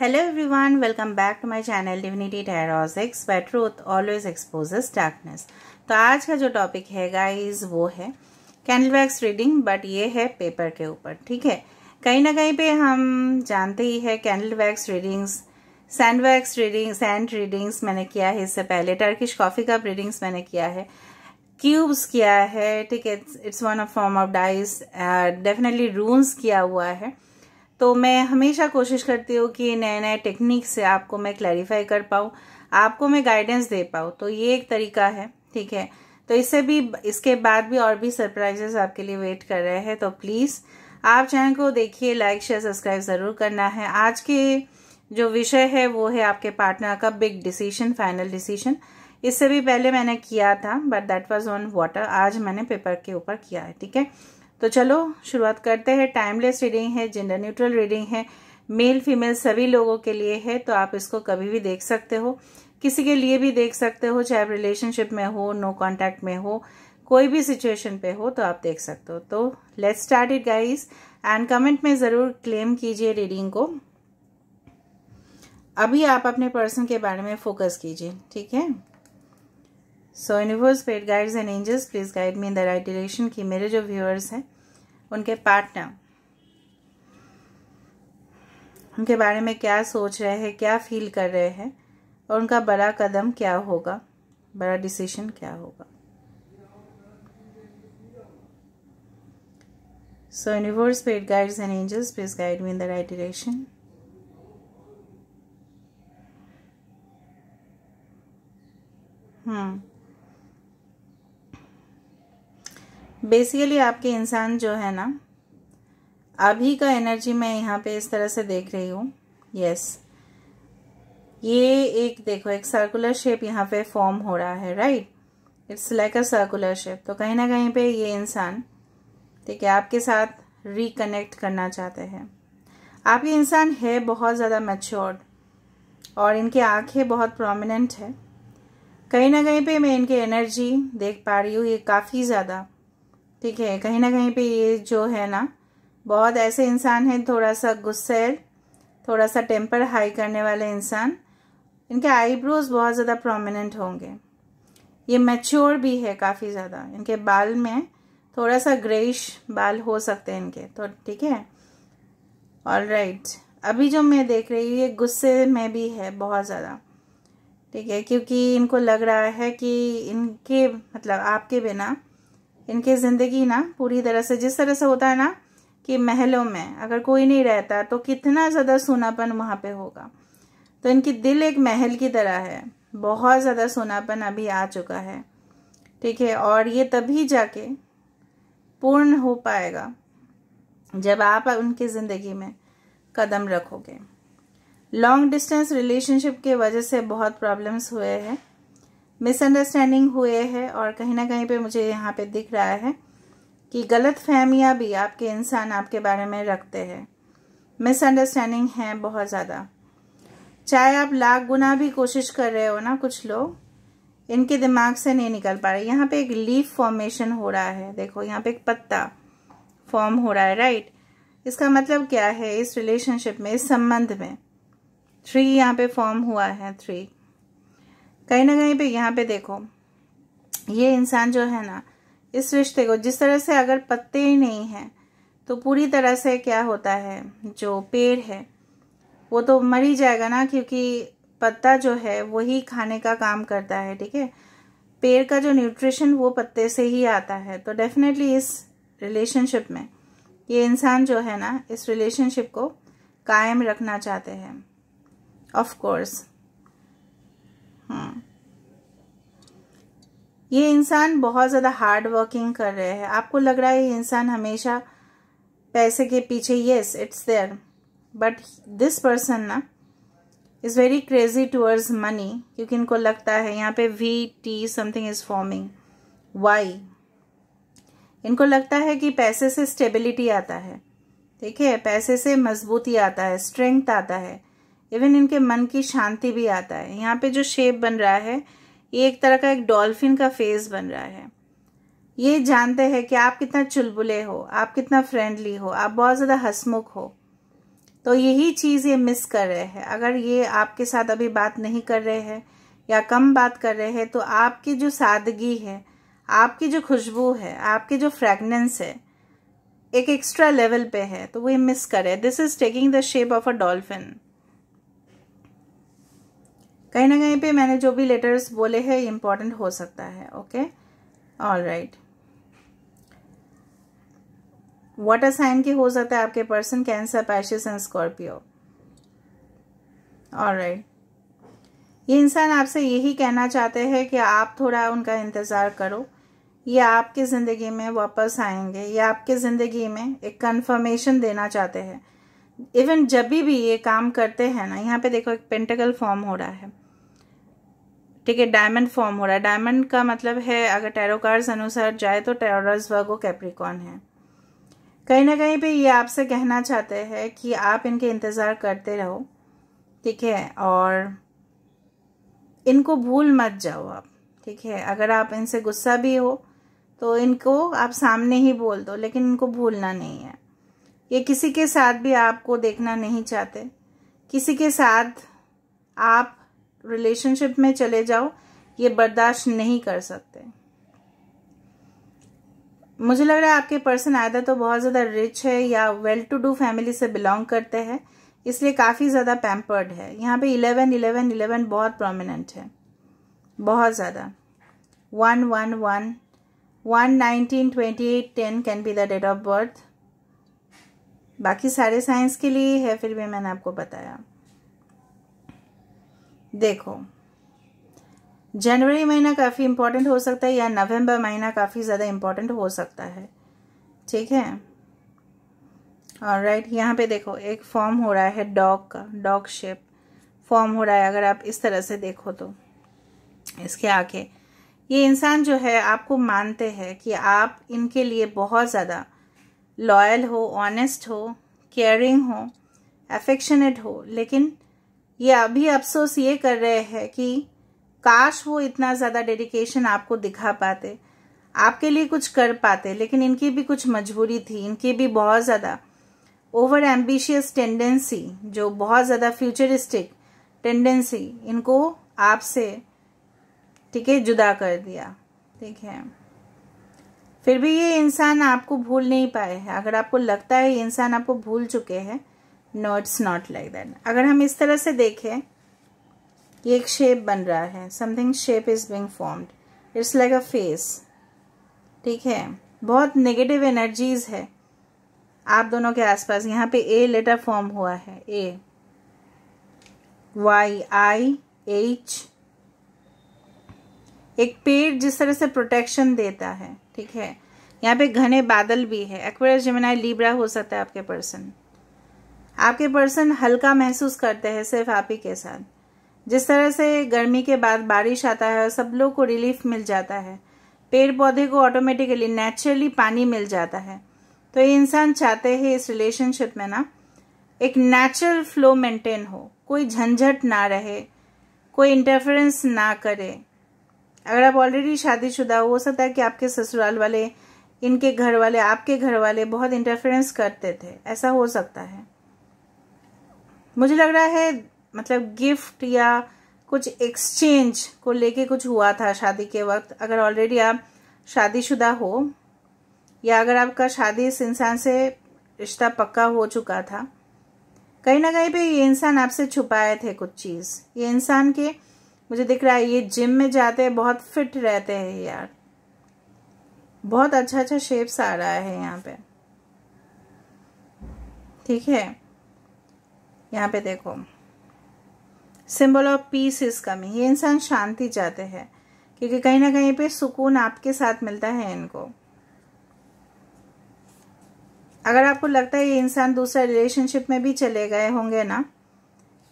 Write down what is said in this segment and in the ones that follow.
Hello everyone welcome back to my channel Divinity Tarot 6 where always always darkness तो आज का जो topic है गाइस वो है कैंडल वैक्स रीडिंग बट ये है पेपर के ऊपर ठीक है कहीं ना कहीं पे हम जानते ही है candle wax readings sand wax reading sand readings मैंने किया है इससे पहले टर्किश कॉफ़ी कप रीडिंग्स मैंने किया है क्यूब्स किया है ठीक है it's one of form of dice definitely rules किया हुआ है तो मैं हमेशा कोशिश करती हूँ कि नए नए टेक्निक से आपको मैं क्लैरिफाई कर पाऊँ आपको मैं गाइडेंस दे पाऊँ तो ये एक तरीका है ठीक है तो इससे भी इसके बाद भी और भी सरप्राइजेस आपके लिए वेट कर रहे हैं तो प्लीज़ आप चैनल को देखिए लाइक शेयर सब्सक्राइब ज़रूर करना है आज के जो विषय है वो है आपके पार्टनर का बिग डिसीजन फाइनल डिसीजन इससे भी पहले मैंने किया था but that was on water आज मैंने पेपर के ऊपर किया है ठीक है तो चलो शुरुआत करते हैं टाइमलेस रीडिंग है जेंडर न्यूट्रल रीडिंग है मेल फीमेल सभी लोगों के लिए है तो आप इसको कभी भी देख सकते हो किसी के लिए भी देख सकते हो चाहे आप रिलेशनशिप में हो नो कांटेक्ट में हो कोई भी सिचुएशन पे हो तो आप देख सकते हो तो let's start it guys and comment में ज़रूर क्लेम कीजिए रीडिंग को अभी आप अपने पर्सन के बारे में फोकस कीजिए ठीक है so universe paid guides and angels please guide me in the right direction की मेरे जो व्यूअर्स हैं उनके पार्टनर उनके बारे में क्या सोच रहे हैं क्या फील कर रहे हैं और उनका बड़ा कदम क्या होगा बड़ा डिसीजन क्या होगा so universe guides and angels please guide me in the right direction direction. Hmm. Basically आपके इंसान जो है ना अभी का एनर्जी मैं यहाँ पे इस तरह से देख रही हूँ यस ये एक देखो एक सर्कुलर शेप यहाँ पे फॉर्म हो रहा है right it's like a circular shape तो कहीं ना कहीं पे ये इंसान ठीक है आपके साथ रिकनेक्ट करना चाहते हैं आप ये इंसान है बहुत ज़्यादा मैच्योर्ड और इनकी आंखें बहुत प्रोमिनेंट है कहीं ना कहीं पे मैं इनकी एनर्जी देख पा रही हूँ ये काफ़ी ज़्यादा ठीक है कहीं ना कहीं पे ये जो है ना बहुत ऐसे इंसान हैं थोड़ा सा गुस्से थोड़ा सा टेम्पर हाई करने वाले इंसान इनके आईब्रोज बहुत ज़्यादा प्रोमिनेंट होंगे ये मैच्योर भी है काफ़ी ज़्यादा इनके बाल में थोड़ा सा ग्रेश बाल हो सकते हैं इनके तो ठीक है ऑल राइट अभी जो मैं देख रही हूँ ये गुस्से में भी है बहुत ज़्यादा ठीक है क्योंकि इनको लग रहा है कि इनके मतलब आपके बिना इनकी ज़िंदगी ना पूरी तरह से जिस तरह से होता है ना कि महलों में अगर कोई नहीं रहता तो कितना ज़्यादा सोनापन वहाँ पे होगा तो इनकी दिल एक महल की तरह है बहुत ज़्यादा सोनापन अभी आ चुका है ठीक है और ये तभी जाके पूर्ण हो पाएगा जब आप उनकी ज़िंदगी में कदम रखोगे लॉन्ग डिस्टेंस रिलेशनशिप के वजह से बहुत प्रॉब्लम्स हुए हैं मिसअंडरस्टैंडिंग हुए है और कहीं ना कहीं पे मुझे यहाँ पे दिख रहा है कि गलत फहमियाँ भी आपके इंसान आपके बारे में रखते हैं मिसअंडरस्टैंडिंग है बहुत ज़्यादा चाहे आप लाख गुना भी कोशिश कर रहे हो ना कुछ लोग इनके दिमाग से नहीं निकल पा रहे यहाँ पे एक लीफ फॉर्मेशन हो रहा है देखो यहाँ पे एक पत्ता फॉर्म हो रहा है राइट इसका मतलब क्या है इस रिलेशनशिप में इस संबंध में थ्री यहाँ पे फॉर्म हुआ है थ्री कहीं ना कहीं पे यहाँ पे देखो ये इंसान जो है ना इस रिश्ते को जिस तरह से अगर पत्ते ही नहीं हैं तो पूरी तरह से क्या होता है जो पेड़ है वो तो मर ही जाएगा ना क्योंकि पत्ता जो है वही खाने का काम करता है ठीक है पेड़ का जो न्यूट्रिशन वो पत्ते से ही आता है तो डेफिनेटली इस रिलेशनशिप में ये इंसान जो है ना इस रिलेशनशिप को कायम रखना चाहते हैं ऑफ कोर्स हाँ। ये इंसान बहुत ज़्यादा हार्ड वर्किंग कर रहे हैं आपको लग रहा है ये इंसान हमेशा पैसे के पीछे yes it's there but this person ना is very crazy towards money क्योंकि इनको लगता है यहाँ पे V T something is forming why इनको लगता है कि पैसे से स्टेबिलिटी आता है ठीक है पैसे से मजबूती आता है स्ट्रेंथ आता है इवन इनके मन की शांति भी आता है यहाँ पे जो शेप बन रहा है ये एक तरह का एक डॉल्फिन का फेस बन रहा है ये जानते हैं कि आप कितना चुलबुले हो आप कितना फ्रेंडली हो आप बहुत ज़्यादा हसमुख हो तो यही चीज़ ये मिस कर रहे हैं अगर ये आपके साथ अभी बात नहीं कर रहे हैं या कम बात कर रहे हैं तो आपकी जो सादगी है आपकी जो खुशबू है आपकी जो फ्रेगनेंस है एक एक्स्ट्रा लेवल पे है तो वो ये मिस करे this is taking the shape of a dolphin कहीं ना कहीं पे मैंने जो भी लेटर्स बोले हैं इम्पॉर्टेंट हो सकता है okay all right water sign के हो सकता है आपके person Cancer Pisces and Scorpio all right ये इंसान आपसे यही कहना चाहते हैं कि आप थोड़ा उनका इंतज़ार करो ये आपके ज़िंदगी में वापस आएंगे ये आपके ज़िंदगी में एक कन्फर्मेशन देना चाहते हैं इवन जब भी ये काम करते हैं ना यहाँ पे देखो एक पेंटेकल फॉर्म हो रहा है ठीक है डायमंड फॉर्म हो रहा है डायमंड का मतलब है अगर टेरोकार्स अनुसार जाए तो टेरोस वर्गो कैप्रिकॉन है कहीं ना कहीं पे ये आपसे कहना चाहते हैं कि आप इनके इंतज़ार करते रहो ठीक है और इनको भूल मत जाओ आप ठीक है अगर आप इनसे गुस्सा भी हो तो इनको आप सामने ही बोल दो लेकिन इनको भूलना नहीं है ये किसी के साथ भी आपको देखना नहीं चाहते किसी के साथ आप रिलेशनशिप में चले जाओ ये बर्दाश्त नहीं कर सकते मुझे लग रहा है आपके पर्सन आयदा तो बहुत ज़्यादा रिच है या वेल टू डू फैमिली से बिलोंग करते हैं इसलिए काफ़ी ज़्यादा पैम्पर्ड है यहाँ पे इलेवन इलेवन इलेवन बहुत प्रोमिनेंट है बहुत ज़्यादा one one one one nineteen twenty eight ten can be the date of birth बाकी सारे साइंस के लिए है फिर भी मैंने आपको बताया देखो जनवरी महीना काफ़ी इंपॉर्टेंट हो सकता है या नवंबर महीना काफ़ी ज़्यादा इम्पोर्टेंट हो सकता है ठीक है और राइट यहाँ पे देखो एक फॉर्म हो रहा है डॉग का डॉग शेप फॉर्म हो रहा है अगर आप इस तरह से देखो तो इसके आके ये इंसान जो है आपको मानते हैं कि आप इनके लिए बहुत ज़्यादा लॉयल हो ऑनेस्ट हो केयरिंग हो अफेक्शनेट हो लेकिन ये अभी अफसोस ये कर रहे हैं कि काश वो इतना ज़्यादा डेडिकेशन आपको दिखा पाते आपके लिए कुछ कर पाते लेकिन इनकी भी कुछ मजबूरी थी इनकी भी बहुत ज़्यादा ओवर एम्बिशियस टेंडेंसी जो बहुत ज़्यादा फ्यूचरिस्टिक टेंडेंसी इनको आपसे ठीक है जुदा कर दिया ठीक है फिर भी ये इंसान आपको भूल नहीं पाए हैं अगर आपको लगता है ये इंसान आपको भूल चुके हैं no it's not like that अगर हम इस तरह से देखें ये एक शेप बन रहा है something shape is being formed it's like a face ठीक है बहुत नेगेटिव एनर्जीज है आप दोनों के आसपास यहाँ पे ए लेटर फॉर्म हुआ है ए वाई आई एच एक पेड़ जिस तरह से प्रोटेक्शन देता है ठीक है यहाँ पे घने बादल भी है एक्वेरियस जमुनाई लिब्रा हो सकता है आपके पर्सन आपके पर्सन हल्का महसूस करते हैं सिर्फ आप ही के साथ जिस तरह से गर्मी के बाद बारिश आता है और सब लोग को रिलीफ मिल जाता है पेड़ पौधे को ऑटोमेटिकली नेचुरली पानी मिल जाता है तो ये इंसान चाहते हैं इस रिलेशनशिप में ना एक नेचुरल फ्लो मेंटेन हो कोई झंझट ना रहे कोई इंटरफेरेंस ना करे अगर आप ऑलरेडी शादीशुदा हो सकता है कि आपके ससुराल वाले इनके घर वाले आपके घर वाले बहुत इंटरफेरेंस करते थे ऐसा हो सकता है मुझे लग रहा है मतलब गिफ्ट या कुछ एक्सचेंज को लेके कुछ हुआ था शादी के वक्त अगर ऑलरेडी आप शादीशुदा हो या अगर आपका शादी इस इंसान से रिश्ता पक्का हो चुका था कहीं ना कहीं पे ये इंसान आपसे छुपाए थे कुछ चीज़ ये इंसान के मुझे दिख रहा है ये जिम में जाते हैं बहुत फिट रहते हैं यार बहुत अच्छा अच्छा शेप्स आ रहा है यहाँ पे ठीक है यहाँ पे देखो symbol of peace is coming ये इंसान शांति जाते हैं क्योंकि कहीं ना कहीं पे सुकून आपके साथ मिलता है इनको अगर आपको लगता है ये इंसान दूसरा रिलेशनशिप में भी चले गए होंगे ना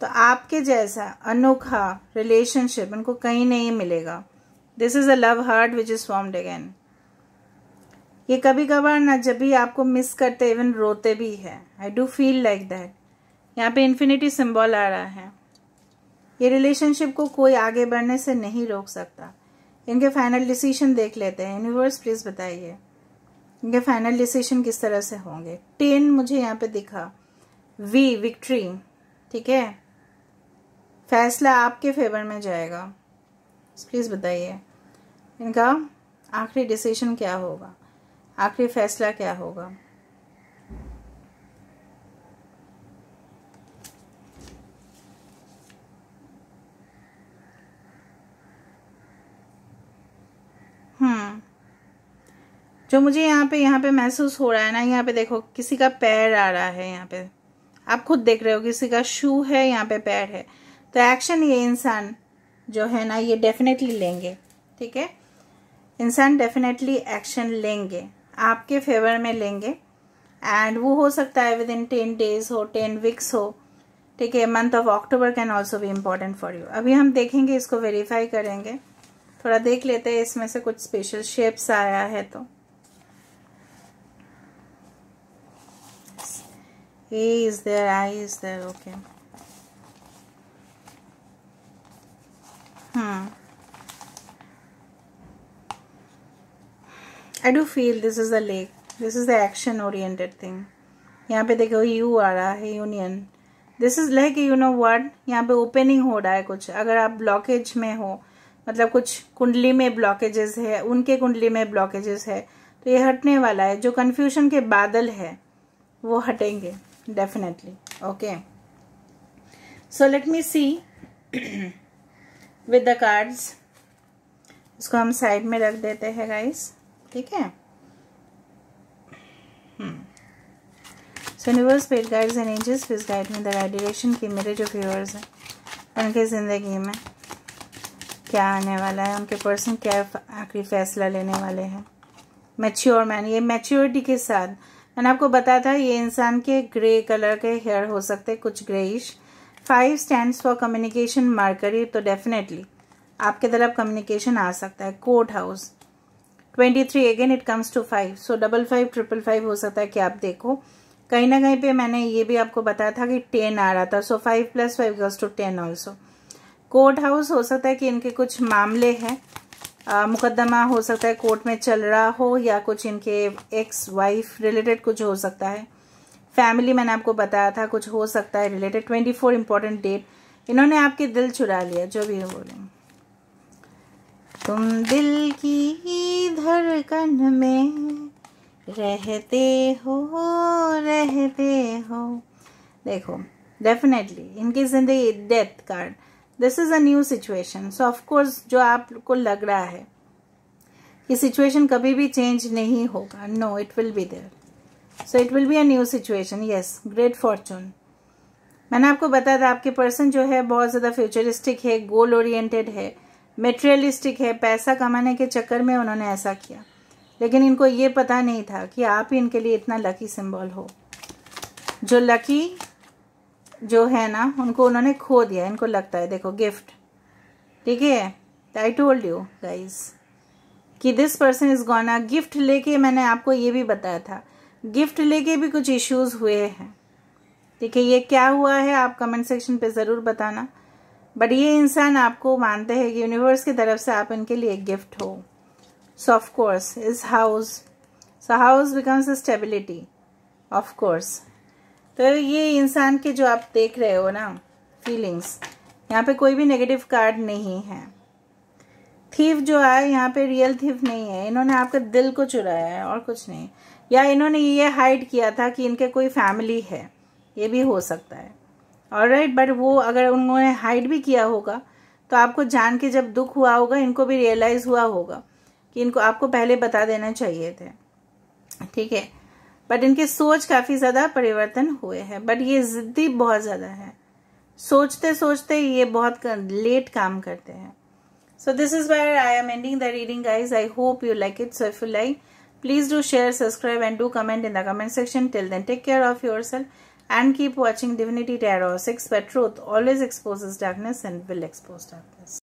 तो आपके जैसा अनोखा रिलेशनशिप उनको कहीं नहीं मिलेगा this is a love heart which is formed again ये कभी कभार ना जब भी आपको मिस करते इवन रोते भी है I do feel like that यहाँ पे इन्फिनिटी सिंबल आ रहा है ये रिलेशनशिप को कोई आगे बढ़ने से नहीं रोक सकता इनके फाइनल डिसीजन देख लेते हैं यूनिवर्स प्लीज़ बताइए इनके फाइनल डिसीजन किस तरह से होंगे टेन मुझे यहाँ पे दिखा वी विक्ट्री ठीक है फैसला आपके फेवर में जाएगा प्लीज़ बताइए इनका आखिरी डिसीजन क्या होगा आखिरी फैसला क्या होगा हम्म जो मुझे यहाँ पे यहाँ पे महसूस हो रहा है ना यहाँ पे देखो किसी का पैर आ रहा है यहाँ पे आप खुद देख रहे हो किसी का शू है यहाँ पे पैर है तो एक्शन ये इंसान जो है ना ये डेफिनेटली लेंगे ठीक है इंसान डेफिनेटली एक्शन लेंगे आपके फेवर में लेंगे एंड वो हो सकता है विद इन टेन डेज हो टेन वीक्स हो ठीक है month of October can also भी इम्पॉर्टेंट फॉर यू अभी हम देखेंगे इसको वेरीफाई करेंगे थोड़ा देख लेते हैं इसमें से कुछ स्पेशल शेप्स आया है तो A is there I is there okay I do feel this is a lake this is the action oriented thing यहाँ पे देखो यू आ रहा है union this is like you know word यहाँ पे ओपनिंग हो रहा है कुछ अगर आप ब्लॉकेज में हो मतलब कुछ कुंडली में ब्लॉकेजेस है उनके कुंडली में ब्लॉकेजेस है तो ये हटने वाला है जो कन्फ्यूजन के बादल है वो हटेंगे definitely okay so let me see with the cards इसको हम साइड में रख देते हैं गाइस ठीक है universe paid guides and angels please guide me there addition direction मेरे जो व्यूअर्स हैं उनके ज़िंदगी में क्या आने वाला है उनके पर्सन क्या आखिरी फैसला लेने वाले हैं मैच्योर मैन ये मैच्योरिटी के साथ मैंने आपको बताया था ये इंसान के ग्रे कलर के हेयर हो सकते हैं कुछ greyish five stand for communication Mercury तो डेफिनेटली आपके तरफ कम्युनिकेशन आ सकता है court house twenty three again it comes to five so double five triple five हो सकता है कि आप देखो कहीं ना कहीं पे मैंने ये भी आपको बताया था कि टेन आ रहा था so five plus five goes to ten also court house हो सकता है कि इनके कुछ मामले हैं मुकदमा हो सकता है कोर्ट में चल रहा हो या कुछ इनके एक्स वाइफ रिलेटेड कुछ हो सकता है फैमिली मैंने आपको बताया था कुछ हो सकता है related twenty four important date इन्होंने आपके दिल चुरा लिया जो भी बोलेंगे तुम दिल की धड़कन में रहते हो रहते हो देखो डेफिनेटली इनकी ज़िंदगी death card this is a new situation so of course जो आपको लग रहा है ये सिचुएशन कभी भी चेंज नहीं होगा no it will be there so it will be a new situation yes great fortune मैंने आपको बताया था आपके पर्सन जो है बहुत ज़्यादा फ्यूचरिस्टिक है गोल ओरिएंटेड है मेटेरियलिस्टिक है पैसा कमाने के चक्कर में उन्होंने ऐसा किया लेकिन इनको ये पता नहीं था कि आप ही इनके लिए इतना लकी सिंबल हो जो लकी जो है ना उनको उन्होंने खो दिया इनको लगता है देखो गिफ्ट ठीक है आई टोल्ड यू गाइज कि this person is gonna gift लेके मैंने आपको ये भी बताया था गिफ्ट लेके भी कुछ इश्यूज हुए हैं ठीक है ये क्या हुआ है आप कमेंट सेक्शन पे ज़रूर बताना बट ये इंसान आपको मानते हैं कि यूनिवर्स की तरफ से आप इनके लिए गिफ्ट हो so of course is house so house becomes stability of course तो ये इंसान के जो आप देख रहे हो ना फीलिंग्स यहाँ पे कोई भी नेगेटिव कार्ड नहीं है थीव जो है यहाँ पे रियल थीव नहीं है इन्होंने आपके दिल को चुराया है और कुछ नहीं या इन्होंने ये हाइड किया था कि इनके कोई फैमिली है ये भी हो सकता है और राइट बट वो अगर उन्होंने हाइड भी किया होगा तो आपको जान के जब दुख हुआ होगा इनको भी रियलाइज हुआ होगा कि इनको आपको पहले बता देना चाहिए थे ठीक है बट इनके सोच काफी ज्यादा परिवर्तन हुए हैं बट ये जिद्दी बहुत ज्यादा है सोचते सोचते ये बहुत लेट काम करते हैं so this is where I am ending the reading guys I hope you like it so if you like please do share subscribe and do comment in the comment section till then take care of yourself and keep watching Divinity Tarot 6 where truth always exposes darkness and will expose darkness.